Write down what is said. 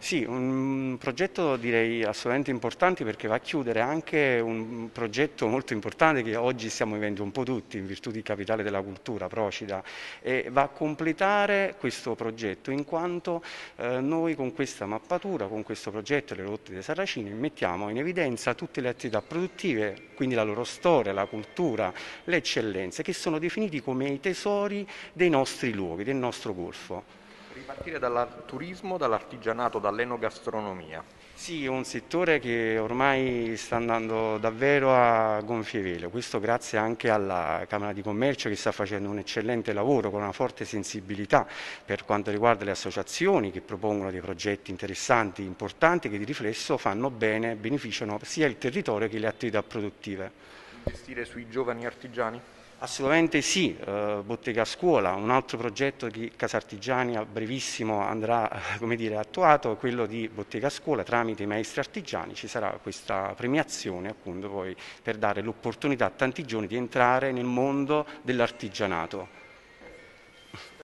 Sì, un progetto direi assolutamente importante perché va a chiudere anche un progetto molto importante che oggi stiamo vivendo un po' tutti in virtù di Capitale della Cultura, Procida, e va a completare questo progetto in quanto eh, noi con questa mappatura, con questo progetto Le rotte dei Saracini mettiamo in evidenza tutte le attività produttive, quindi la loro storia, la cultura, le eccellenze che sono definiti come i tesori dei nostri luoghi, del nostro golfo ripartire dal turismo, dall'artigianato, dall'enogastronomia. Sì, è un settore che ormai sta andando davvero a gonfie vele, questo grazie anche alla Camera di Commercio che sta facendo un eccellente lavoro con una forte sensibilità per quanto riguarda le associazioni che propongono dei progetti interessanti, importanti, che di riflesso fanno bene, beneficiano sia il territorio che le attività produttive. Investire sui giovani artigiani? Assolutamente sì, eh, Bottega Scuola, un altro progetto di Casartigiani a brevissimo andrà eh, dire, attuato, quello di Bottega Scuola tramite i maestri artigiani, ci sarà questa premiazione appunto poi per dare l'opportunità a tanti giovani di entrare nel mondo dell'artigianato.